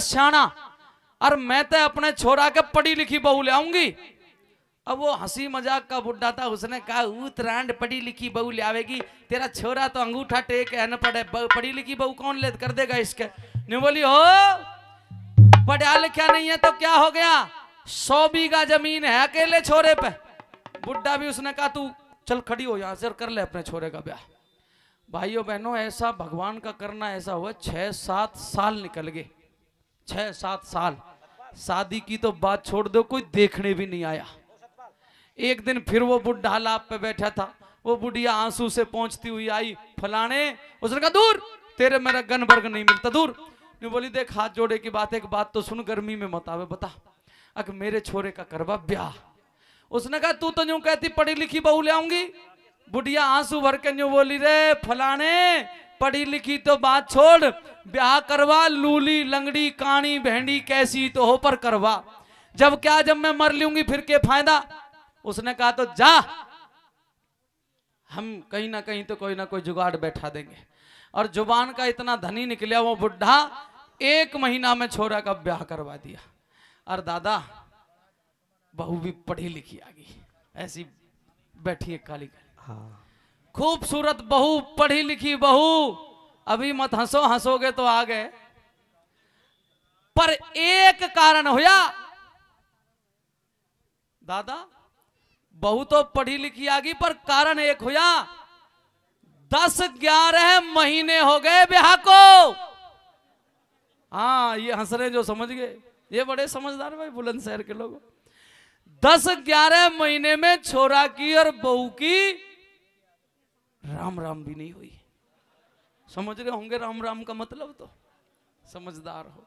सियाणा और मैं तो अपने छोरा के पढ़ी लिखी बहू ले आऊंगी अब वो हंसी मजाक का बुढ़ा था उसने कहा उतरांड पढ़ी लिखी बहू ले आवेगी तेरा छोरा तो अंगूठा टेक है पढ़े पढ़ी लिखी बहू कौन ले कर देगा इसके नहीं बोली हो पढ़ा लिखा नहीं है तो क्या हो गया सौ बीघा जमीन है अकेले छोरे पे बुढ़ा भी उसने कहा तू चल खड़ी हो यहाँ से कर ले अपने छोरे का ब्याह भाइयों बहनों ऐसा भगवान का करना ऐसा हुआ छह सात साल निकल गए छह सात साल शादी की तो बात छोड़ दो कोई देखने भी नहीं आया एक दिन फिर वो बुढ़ा लाभ पे बैठा था वो बुढ़िया आंसू से पहुंचती हुई आई फलाने उसने कहा दूर तेरे मेरा गन बर्ग नहीं मिलता दूर ने बोली देख हाथ जोड़े की बात एक बात तो सुन गर्मी में मत आवे बता अक मेरे छोरे का करवा ब्याह उसने कहा तू तो यूं कहती पढ़ी लिखी बहू ले आऊंगी बुढ़िया आंसू भर के यूं बोली रे फलाने पढ़ी लिखी तो बात छोड़ ब्याह करवा लूली लंगड़ी काणी भेंडी कैसी तो हो पर करवा जब क्या जब मैं मर लूंगी फिर के फायदा उसने कहा तो जा हम कहीं ना कहीं तो कोई ना कोई जुगाड़ बैठा देंगे और जुबान का इतना धनी निकलिया वो बुढ़ा एक महीना में छोरा का ब्याह करवा दिया और दादा बहू भी पढ़ी लिखी आ गई ऐसी बैठी है काली हाँ। खूबसूरत बहू पढ़ी लिखी बहू अभी मत हंसो हंसोगे तो आ गए पर एक कारण होया दादा बहु तो पढ़ी लिखी आ गई पर कारण एक होया दस ग्यारह महीने हो गए ब्याह को हाँ ये हंस रहे जो समझ गए ये बड़े समझदार भाई बुलंदशहर के लोग दस ग्यारह महीने में छोरा की और बहू की राम राम भी नहीं हुई समझ रहे होंगे राम राम का मतलब तो समझदार हो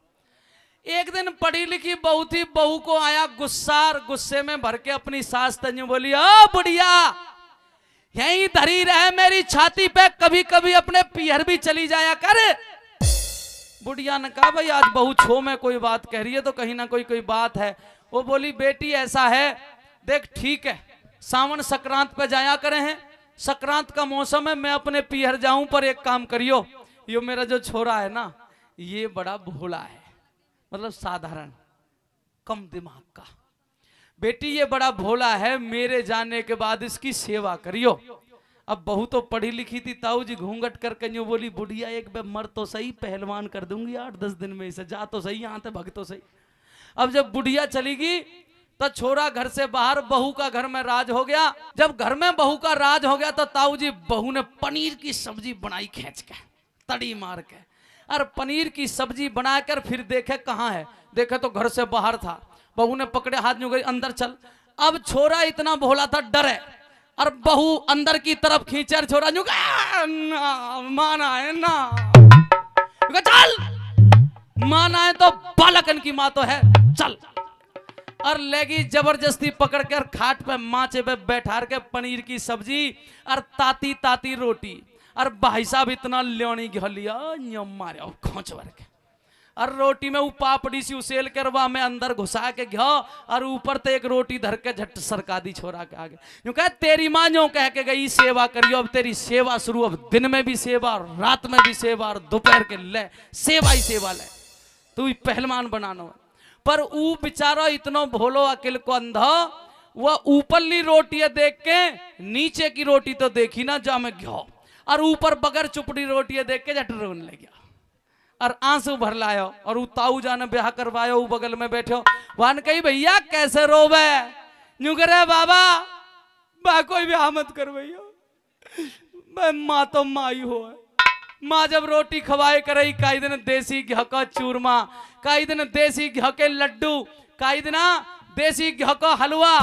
एक दिन पढ़ी लिखी बहू थी बहू को आया गुस्सा गुस्से में भर के अपनी सास तंज बोली ओ बुढ़िया यही धरी रहे मेरी छाती पे कभी कभी अपने पीहर भी चली जाया कर बुढ़िया ने कहा भाई आज बहू छो में कोई बात कह रही है तो कहीं ना कोई कोई बात है वो बोली बेटी ऐसा है देख ठीक है सावन संक्रांत पे जाया करे हैं संक्रांत का मौसम है मैं अपने पीहर जाऊं पर एक काम करियो यो मेरा जो छोरा है ना ये बड़ा भोला है मतलब साधारण कम दिमाग का बेटी ये बड़ा भोला है मेरे जाने के बाद इसकी सेवा करियो अब बहू तो पढ़ी लिखी थी ताऊ जी घूंघट कर कहीं बोली बुढ़िया एक बे मर तो सही पहलवान कर दूंगी आठ दस दिन में इसे जा तो सही यहां तक भग तो सही अब जब बुढ़िया चलेगी तो छोरा घर से बाहर बहू का घर में राज हो गया जब घर में बहू का राज हो गया तो ताऊ जी बहू ने पनीर की सब्जी बनाई खेच के तड़ी मार के और पनीर की सब्जी बनाकर फिर देखे कहाँ है देखे तो घर से बाहर था बहू ने पकड़े हाथ में गई अंदर चल अब छोरा इतना भोला था डरे और बहू अंदर की तरफ खींचे छोरा जो माना है ना चल माना है तो बालकन की माँ तो है चल और लेगी जबरदस्ती पकड़कर खाट पे माचे पे बैठार के पनीर की सब्जी और ताती ताती रोटी और भाई साहब इतना लेनी घल लिया मारे खोच भर के और रोटी में वो पापड़ी सी उसेल कर वह में अंदर घुसा के घो और ऊपर तो एक रोटी धर के झट सरका दी छोरा के आगे यूँ कह तेरी माँ जो कह के गई सेवा करियो अब तेरी सेवा शुरू अब दिन में भी सेवा और रात में भी सेवा और दोपहर के ले सेवा ही सेवा ले तू पहलवान बनाना पर ऊ बिचारो इतना भोलो अकेल को अंधा वह ऊपरली रोटी देख के नीचे की रोटी तो देखी ना जा में घ्यो और ऊपर बगर चुपड़ी रोटी देख के जट रोन ले गया और आंसू भर लायो और वो ताऊ जाने ब्याह करवायो वो बगल में बैठे हो वान कही भैया कैसे रोवे यूं करे बाबा बा कोई ब्याह मत करवाइयो मैं माँ तो माई हो है। माँ जब रोटी खवाए करई कई दिन देसी घ का चूरमा कई दिन देसी घ के लड्डू कई दिन देसी घ का हलवा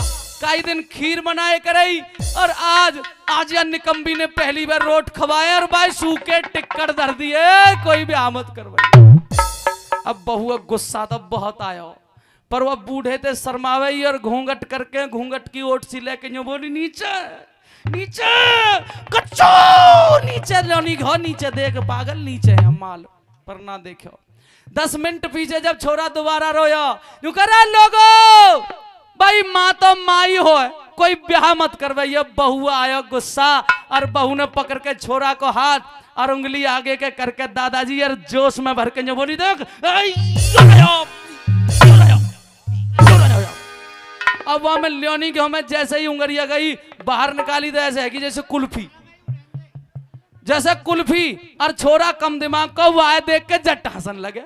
कई दिन खीर बनाए करई और आज आज या निकम्बी ने पहली बार रोट खवाया और भाई सूखे टिक्कर धर दिए कोई भी आमद करवाई अब बहु गुस्सा तो बहुत आयो पर वह बूढ़े थे शर्मावे और घूंघट करके घूंघट की ओट सी लेके जो बोली नीचे नीचे कच्चो नीचे लोनी घो नीचे देख पागल नीचे है माल पर ना देखो दस मिनट पीछे जब छोरा दोबारा रोया यू कर लोगो भाई माँ तो माई हो कोई ब्याह मत करवाइए बहु आया गुस्सा और बहू ने पकड़ के छोरा को हाथ और उंगली आगे के करके दादाजी यार जोश में भर के जो बोली देख अब वहां में लियोनी के हमें जैसे ही उंगरिया गई बाहर निकाली तो ऐसे है कि जैसे कुल्फी जैसे कुल्फी और छोरा कम दिमाग का वाय देख के जट हंसन लगे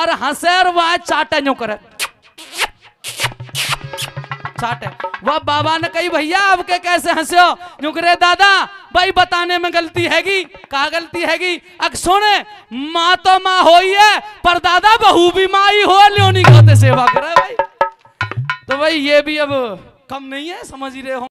और हंसे और वाय चाटे जो करे चाटे वह बाबा ने कही भैया अब के कैसे हंसे हो जो करे दादा भाई बताने में गलती हैगी कहा गलती हैगी अब सुने माँ तो माँ हो ही है पर दादा बहू भी माँ ही हो लियोनी कहते सेवा करे तो भाई ये भी अब कम नहीं है समझ ही रहे हो